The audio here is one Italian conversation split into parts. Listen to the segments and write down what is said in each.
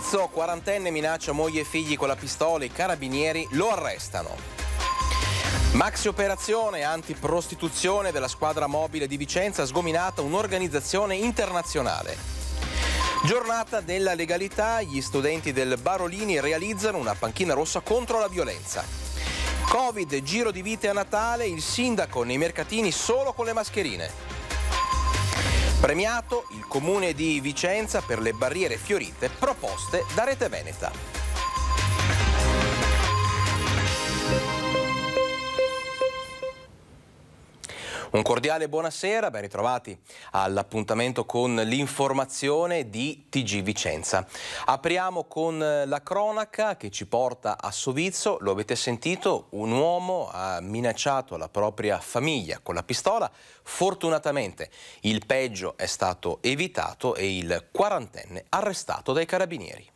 Brindizzo, quarantenne minaccia moglie e figli con la pistola, i carabinieri lo arrestano. Maxi operazione antiprostituzione della squadra mobile di Vicenza sgominata un'organizzazione internazionale. Giornata della legalità, gli studenti del Barolini realizzano una panchina rossa contro la violenza. Covid, giro di vite a Natale, il sindaco nei mercatini solo con le mascherine. Premiato il comune di Vicenza per le barriere fiorite proposte da Rete Veneta. Un cordiale buonasera, ben ritrovati all'appuntamento con l'informazione di TG Vicenza. Apriamo con la cronaca che ci porta a Sovizzo, lo avete sentito, un uomo ha minacciato la propria famiglia con la pistola, fortunatamente il peggio è stato evitato e il quarantenne arrestato dai carabinieri.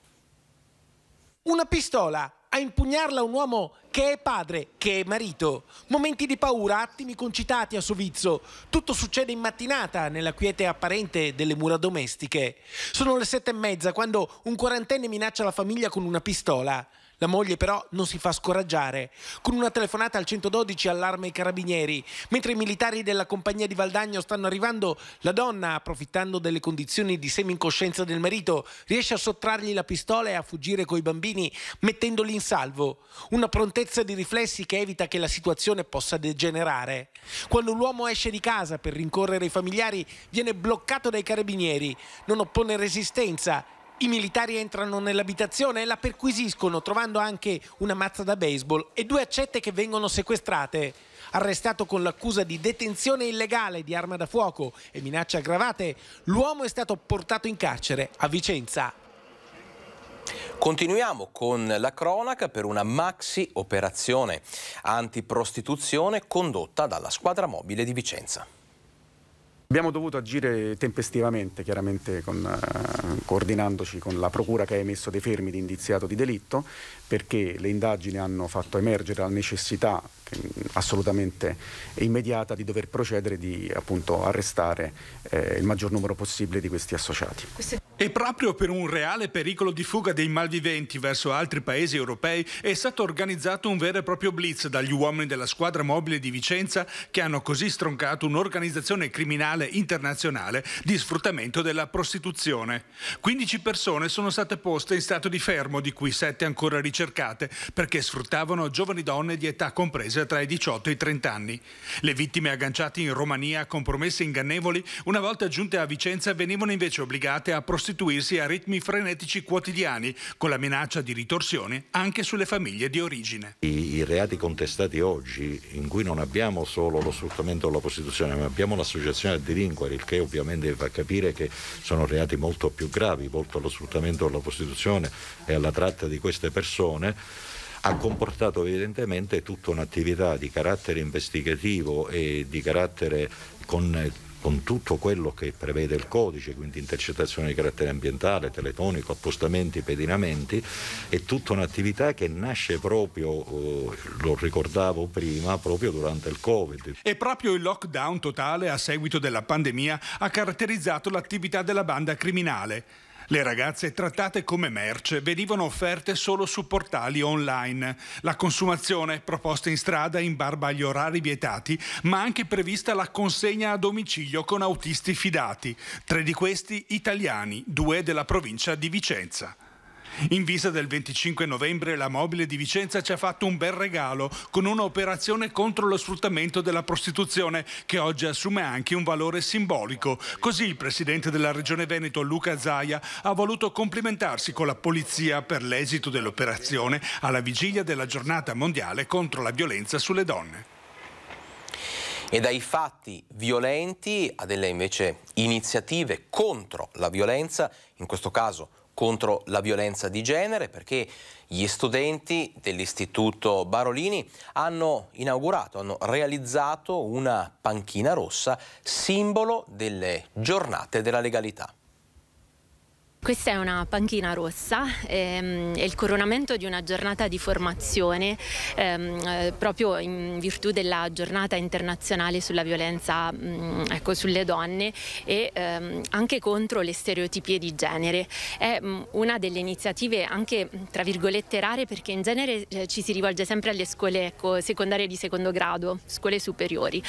Una pistola a impugnarla un uomo che è padre, che è marito. Momenti di paura, attimi concitati a Sovizzo. Tutto succede in mattinata, nella quiete apparente delle mura domestiche. Sono le sette e mezza quando un quarantenne minaccia la famiglia con una pistola. La moglie però non si fa scoraggiare. Con una telefonata al 112 allarma i carabinieri. Mentre i militari della compagnia di Valdagno stanno arrivando, la donna, approfittando delle condizioni di semi-incoscienza del marito, riesce a sottrargli la pistola e a fuggire coi bambini, mettendoli in salvo. Una prontezza di riflessi che evita che la situazione possa degenerare. Quando l'uomo esce di casa per rincorrere i familiari, viene bloccato dai carabinieri. Non oppone resistenza i militari entrano nell'abitazione e la perquisiscono, trovando anche una mazza da baseball e due accette che vengono sequestrate. Arrestato con l'accusa di detenzione illegale di arma da fuoco e minacce aggravate, l'uomo è stato portato in carcere a Vicenza. Continuiamo con la cronaca per una maxi operazione antiprostituzione condotta dalla squadra mobile di Vicenza. Abbiamo dovuto agire tempestivamente, chiaramente con, eh, coordinandoci con la procura che ha emesso dei fermi di indiziato di delitto, perché le indagini hanno fatto emergere la necessità assolutamente immediata di dover procedere di appunto, arrestare eh, il maggior numero possibile di questi associati. E proprio per un reale pericolo di fuga dei malviventi verso altri paesi europei è stato organizzato un vero e proprio blitz dagli uomini della squadra mobile di Vicenza che hanno così stroncato un'organizzazione criminale internazionale di sfruttamento della prostituzione. 15 persone sono state poste in stato di fermo, di cui 7 ancora ricercate ricercate perché sfruttavano giovani donne di età compresa tra i 18 e i 30 anni. Le vittime agganciate in Romania con promesse ingannevoli, una volta giunte a Vicenza, venivano invece obbligate a prostituirsi a ritmi frenetici quotidiani, con la minaccia di ritorsione anche sulle famiglie di origine. I, i reati contestati oggi, in cui non abbiamo solo lo sfruttamento della prostituzione, ma abbiamo l'associazione a delinquere, il che ovviamente fa capire che sono reati molto più gravi, volto allo sfruttamento della prostituzione e alla tratta di queste persone persone ha comportato evidentemente tutta un'attività di carattere investigativo e di carattere con, con, tutto quello che prevede il codice, quindi intercettazioni di carattere ambientale, telefonico, appostamenti, pedinamenti, e tutta un'attività che nasce proprio, eh, lo ricordavo prima, proprio durante il Covid. E proprio il lockdown totale a seguito della pandemia ha caratterizzato l'attività della banda criminale. Le ragazze trattate come merce venivano offerte solo su portali online. La consumazione proposta in strada in barba agli orari vietati, ma anche prevista la consegna a domicilio con autisti fidati. Tre di questi italiani, due della provincia di Vicenza. In vista del 25 novembre la Mobile di Vicenza ci ha fatto un bel regalo con un'operazione contro lo sfruttamento della prostituzione che oggi assume anche un valore simbolico. Così il presidente della Regione Veneto Luca Zaia ha voluto complimentarsi con la polizia per l'esito dell'operazione alla vigilia della giornata mondiale contro la violenza sulle donne. E dai fatti violenti a delle invece iniziative contro la violenza, in questo caso contro la violenza di genere perché gli studenti dell'Istituto Barolini hanno inaugurato, hanno realizzato una panchina rossa simbolo delle giornate della legalità. Questa è una panchina rossa, ehm, è il coronamento di una giornata di formazione ehm, eh, proprio in virtù della giornata internazionale sulla violenza mh, mm, ecco, sulle donne e ehm, anche contro le stereotipie di genere. È mh, mm, una delle iniziative anche tra virgolette rare perché in genere eh, ci si rivolge sempre alle scuole ecco, secondarie di secondo grado, scuole superiori.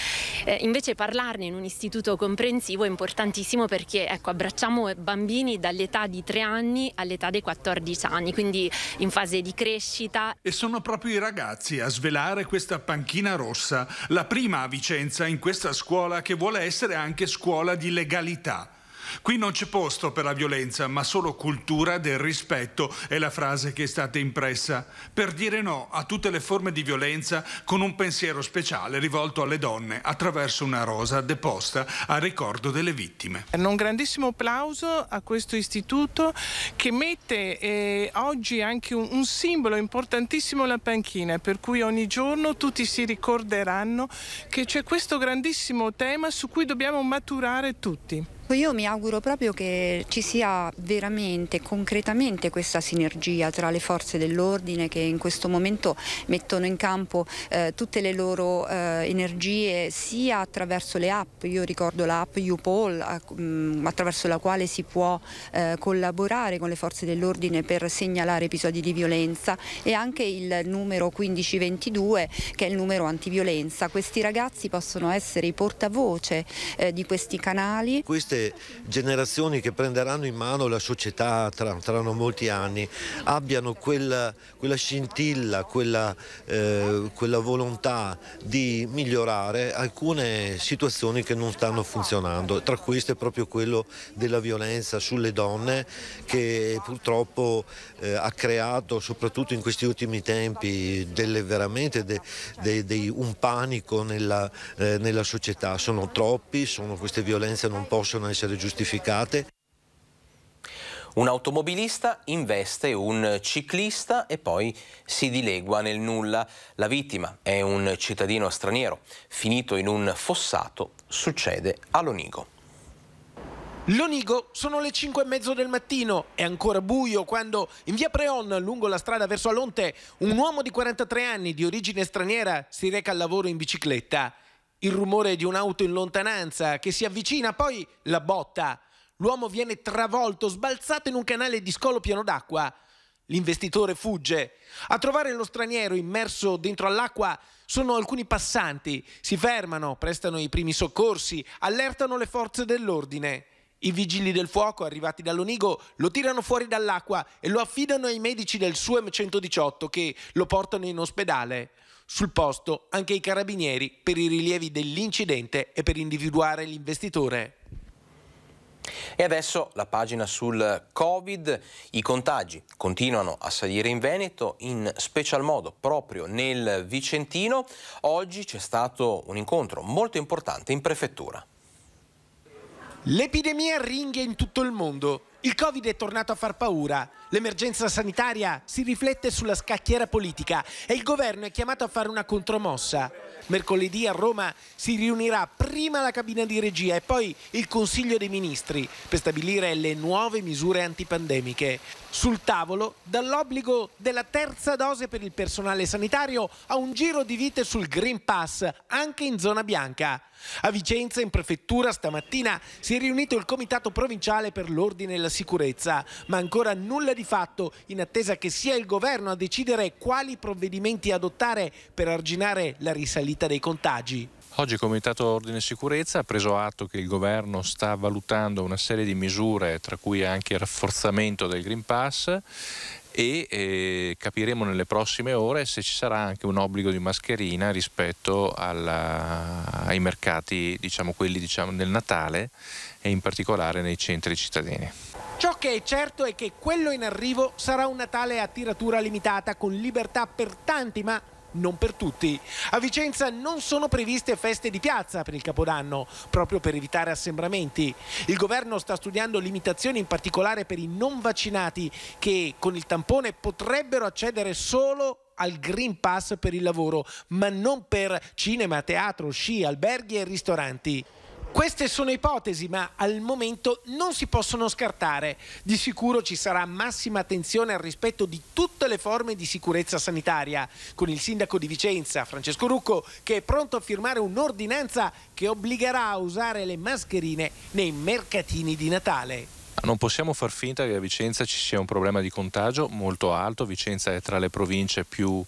Eh, invece parlarne in un istituto comprensivo è importantissimo perché ecco, abbracciamo bambini dall'età di 3 anni all'età dei 14 anni, quindi in fase di crescita. E sono proprio i ragazzi a svelare questa panchina rossa, la prima a Vicenza in questa scuola che vuole essere anche scuola di legalità. Qui non c'è posto per la violenza, ma solo cultura del rispetto è la frase che è stata impressa, per dire no a tutte le forme di violenza con un pensiero speciale rivolto alle donne attraverso una rosa deposta a ricordo delle vittime. Un grandissimo applauso a questo istituto che mette eh, oggi anche un, un simbolo importantissimo alla panchina, per cui ogni giorno tutti si ricorderanno che c'è questo grandissimo tema su cui dobbiamo maturare tutti. Ecco, io mi auguro proprio che ci sia veramente, concretamente questa sinergia tra le forze dell'ordine che in questo momento mettono in campo eh, tutte le loro eh, energie sia attraverso le app, io ricordo l'app UPOL mm, attraverso la quale si può eh, collaborare con le forze dell'ordine per segnalare episodi di violenza e anche il numero 1522 che è il numero antiviolenza. Questi ragazzi possono essere i portavoce eh, di questi canali. Queste queste generazioni che prenderanno in mano la società tra, tra molti anni abbiano quella, quella scintilla, quella, eh, quella volontà di migliorare alcune situazioni che non stanno funzionando, tra queste proprio quello della violenza sulle donne che purtroppo eh, ha creato soprattutto in questi ultimi tempi delle, veramente de, de, de un panico nella, eh, nella società, sono troppi, sono, queste violenze non possono devono essere giustificate. Un automobilista investe un ciclista e poi si dilegua nel nulla. La vittima è un cittadino straniero. Finito in un fossato, succede a Lonigo. Lonigo sono le 5 e mezzo del mattino, è ancora buio quando in via Preon, lungo la strada verso Alonte, un uomo di 43 anni di origine straniera si reca al lavoro in bicicletta il rumore di un'auto in lontananza che si avvicina, poi la botta. L'uomo viene travolto, sbalzato in un canale di scolo pieno d'acqua. L'investitore fugge. A trovare lo straniero immerso dentro all'acqua sono alcuni passanti. Si fermano, prestano i primi soccorsi, allertano le forze dell'ordine. I vigili del fuoco, arrivati dall'Onigo, lo tirano fuori dall'acqua e lo affidano ai medici del SUEM 118 che lo portano in ospedale. Sul posto anche i carabinieri per i rilievi dell'incidente e per individuare l'investitore. E adesso la pagina sul Covid. I contagi continuano a salire in Veneto, in special modo proprio nel Vicentino. Oggi c'è stato un incontro molto importante in prefettura. L'epidemia ringhia in tutto il mondo. Il Covid è tornato a far paura, l'emergenza sanitaria si riflette sulla scacchiera politica e il governo è chiamato a fare una contromossa. Mercoledì a Roma si riunirà prima la cabina di regia e poi il Consiglio dei Ministri per stabilire le nuove misure antipandemiche. Sul tavolo, dall'obbligo della terza dose per il personale sanitario a un giro di vite sul Green Pass anche in zona bianca. A Vicenza, in prefettura, stamattina si è riunito il Comitato Provinciale per l'Ordine e la Sicurezza, ma ancora nulla di fatto in attesa che sia il governo a decidere quali provvedimenti adottare per arginare la risalita dei contagi. Oggi il Comitato Ordine e Sicurezza ha preso atto che il governo sta valutando una serie di misure, tra cui anche il rafforzamento del Green Pass, e eh, capiremo nelle prossime ore se ci sarà anche un obbligo di mascherina rispetto alla, ai mercati, diciamo quelli diciamo, del Natale e in particolare nei centri cittadini. Ciò che è certo è che quello in arrivo sarà un Natale a tiratura limitata, con libertà per tanti, ma non per tutti. A Vicenza non sono previste feste di piazza per il Capodanno, proprio per evitare assembramenti. Il governo sta studiando limitazioni in particolare per i non vaccinati che con il tampone potrebbero accedere solo al Green Pass per il lavoro, ma non per cinema, teatro, sci, alberghi e ristoranti. Queste sono ipotesi, ma al momento non si possono scartare. Di sicuro ci sarà massima attenzione al rispetto di tutte le forme di sicurezza sanitaria, con il sindaco di Vicenza, Francesco Rucco, che è pronto a firmare un'ordinanza che obbligherà a usare le mascherine nei mercatini di Natale. Non possiamo far finta che a Vicenza ci sia un problema di contagio molto alto, Vicenza è tra le province più,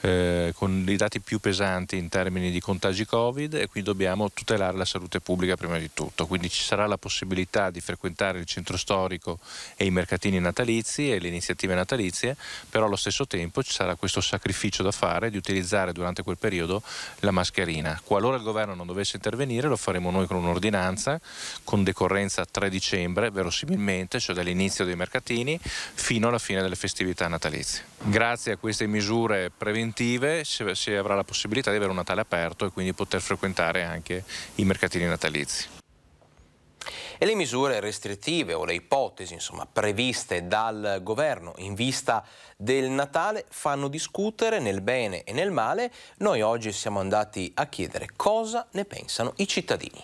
eh, con i dati più pesanti in termini di contagi Covid e qui dobbiamo tutelare la salute pubblica prima di tutto, quindi ci sarà la possibilità di frequentare il centro storico e i mercatini natalizi e le iniziative natalizie, però allo stesso tempo ci sarà questo sacrificio da fare di utilizzare durante quel periodo la mascherina. Qualora il governo non dovesse intervenire lo faremo noi con un'ordinanza con decorrenza 3 dicembre, verosimilmente probabilmente, cioè dall'inizio dei mercatini fino alla fine delle festività natalizie. Grazie a queste misure preventive si avrà la possibilità di avere un Natale aperto e quindi poter frequentare anche i mercatini natalizi e le misure restrittive o le ipotesi insomma, previste dal governo in vista del Natale fanno discutere nel bene e nel male. Noi oggi siamo andati a chiedere cosa ne pensano i cittadini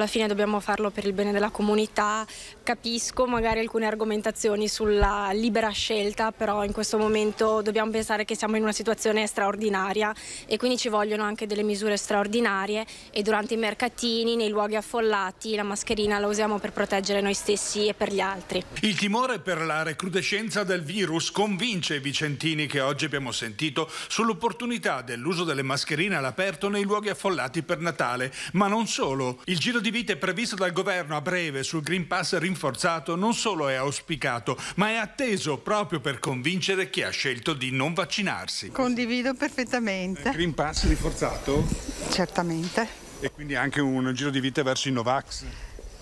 alla fine dobbiamo farlo per il bene della comunità. Capisco magari alcune argomentazioni sulla libera scelta, però in questo momento dobbiamo pensare che siamo in una situazione straordinaria e quindi ci vogliono anche delle misure straordinarie e durante i mercatini, nei luoghi affollati, la mascherina la usiamo per proteggere noi stessi e per gli altri. Il timore per la recrudescenza del virus convince i vicentini che oggi abbiamo sentito sull'opportunità dell'uso delle mascherine all'aperto nei luoghi affollati per Natale, ma non solo. Il giro di di vite previsto dal governo a breve sul Green Pass rinforzato non solo è auspicato, ma è atteso proprio per convincere chi ha scelto di non vaccinarsi. Condivido perfettamente. Eh, Green Pass rinforzato? Certamente. E quindi anche un giro di vite verso i Novax?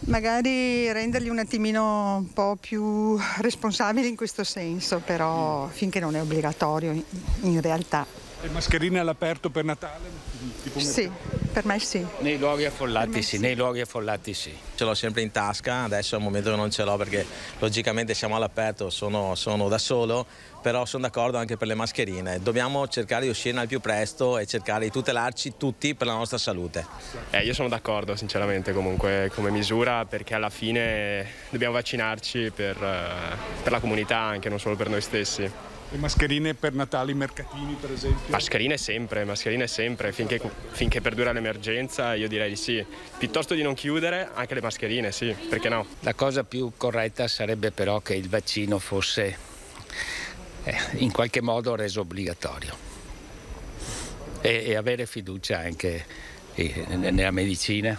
Magari renderli un attimino un po' più responsabili in questo senso, però finché non è obbligatorio in realtà. Le mascherine all'aperto per Natale? Tipo sì. Per me sì. Nei luoghi affollati sì, sì, nei luoghi affollati sì. Ce l'ho sempre in tasca, adesso al momento non ce l'ho perché logicamente siamo all'aperto, sono, sono da solo, però sono d'accordo anche per le mascherine. Dobbiamo cercare di uscire al più presto e cercare di tutelarci tutti per la nostra salute. Eh, io sono d'accordo sinceramente comunque come misura perché alla fine dobbiamo vaccinarci per, eh, per la comunità anche, non solo per noi stessi. Le mascherine per Natale, i mercatini per esempio? Mascherine sempre, mascherine sempre, finché, finché perdura l'emergenza io direi di sì. Piuttosto di non chiudere, anche le mascherine sì, perché no? La cosa più corretta sarebbe però che il vaccino fosse eh, in qualche modo reso obbligatorio e, e avere fiducia anche eh, nella medicina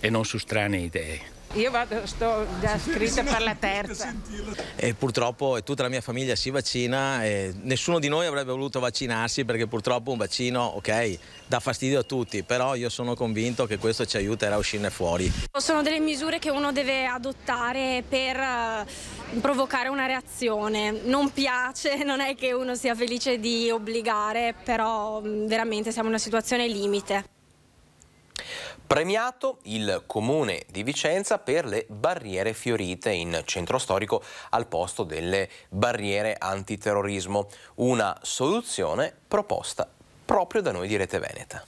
e non su strane idee. Io vado, sto già scritta per la terza. E purtroppo tutta la mia famiglia si vaccina e nessuno di noi avrebbe voluto vaccinarsi perché purtroppo un vaccino, ok, dà fastidio a tutti, però io sono convinto che questo ci aiuterà a uscirne fuori. Sono delle misure che uno deve adottare per eh, provocare una reazione. Non piace, non è che uno sia felice di obbligare, però mm, veramente siamo in una situazione limite. Premiato il comune di Vicenza per le barriere fiorite in centro storico al posto delle barriere antiterrorismo, una soluzione proposta proprio da noi di Rete Veneta.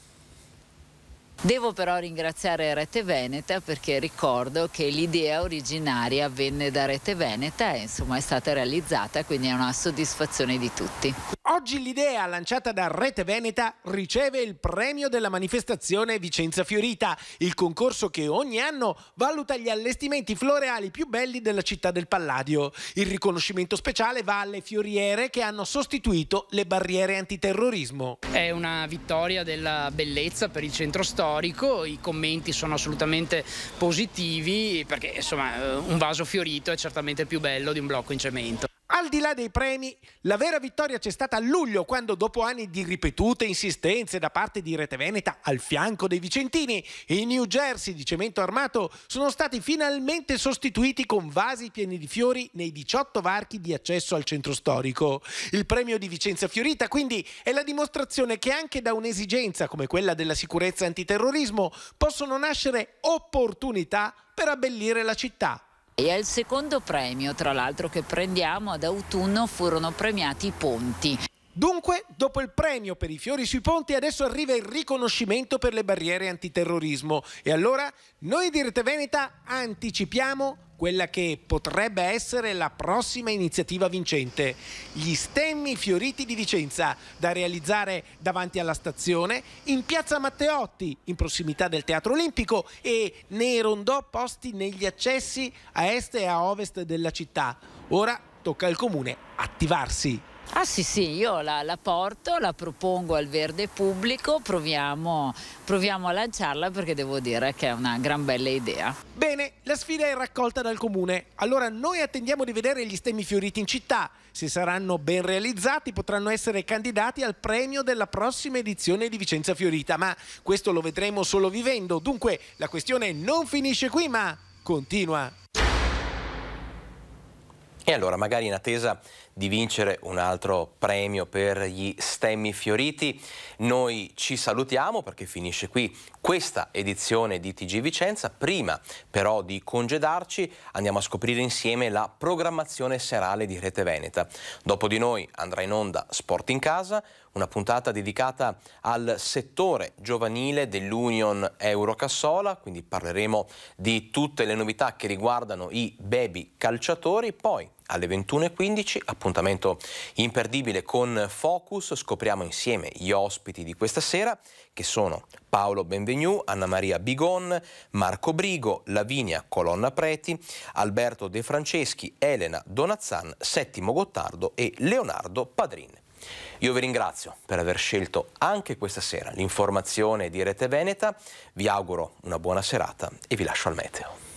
Devo però ringraziare Rete Veneta perché ricordo che l'idea originaria venne da Rete Veneta e insomma è stata realizzata, quindi è una soddisfazione di tutti oggi l'idea lanciata da Rete Veneta riceve il premio della manifestazione Vicenza Fiorita, il concorso che ogni anno valuta gli allestimenti floreali più belli della città del Palladio. Il riconoscimento speciale va alle fioriere che hanno sostituito le barriere antiterrorismo. È una vittoria della bellezza per il centro storico, i commenti sono assolutamente positivi perché insomma eh, un vaso fiorito è certamente più bello di un blocco in cemento. Al di là dei premi, la vera vittoria c'è stata a luglio, quando dopo anni di ripetute insistenze da parte di Rete Veneta al fianco dei Vicentini, i New Jersey di cemento armato sono stati finalmente sostituiti con vasi pieni di fiori nei 18 varchi di accesso al centro storico. Il premio di Vicenza Fiorita, quindi, è la dimostrazione che anche da un'esigenza come quella della sicurezza antiterrorismo possono nascere opportunità per abbellire la città e al secondo premio, tra l'altro, che prendiamo ad autunno furono premiati i ponti, Dunque, dopo il premio per i fiori sui ponti, adesso arriva il riconoscimento per le barriere antiterrorismo. E allora noi di Rete Veneta anticipiamo quella che potrebbe essere la prossima iniziativa vincente. Gli stemmi fioriti di Vicenza, da realizzare davanti alla stazione, in piazza Matteotti, in prossimità del Teatro Olimpico, e nei rondò posti negli accessi a est e a ovest della città. Ora tocca al comune attivarsi. Ah sì sì, io la, la, porto, la propongo al verde pubblico, proviamo, proviamo a lanciarla perché devo dire che è una gran bella idea. Bene, la sfida è raccolta dal comune, allora noi attendiamo di vedere gli stemmi fioriti in città, se saranno ben realizzati potranno essere candidati al premio della prossima edizione di Vicenza Fiorita, ma questo lo vedremo solo vivendo, dunque la questione non finisce qui ma continua. E allora, magari in attesa di vincere un altro premio per gli stemmi fioriti, noi ci salutiamo perché finisce qui questa edizione di TG Vicenza. Prima però di congedarci andiamo a scoprire insieme la programmazione serale di Rete Veneta. Dopo di noi andrà in onda Sport in Casa, una puntata dedicata al settore giovanile dell'Union Eurocassola, quindi parleremo di tutte le novità che riguardano i baby calciatori, poi alle 21.15, appuntamento imperdibile con Focus, scopriamo insieme gli ospiti di questa sera che sono Paolo Benvenu, Anna Maria Bigon, Marco Brigo, Lavinia Colonna Preti, Alberto De Franceschi, Elena Donazzan, Settimo Gottardo e Leonardo Padrin. Io vi ringrazio per aver scelto anche questa sera l'informazione di Rete Veneta, vi auguro una buona serata e vi lascio al meteo.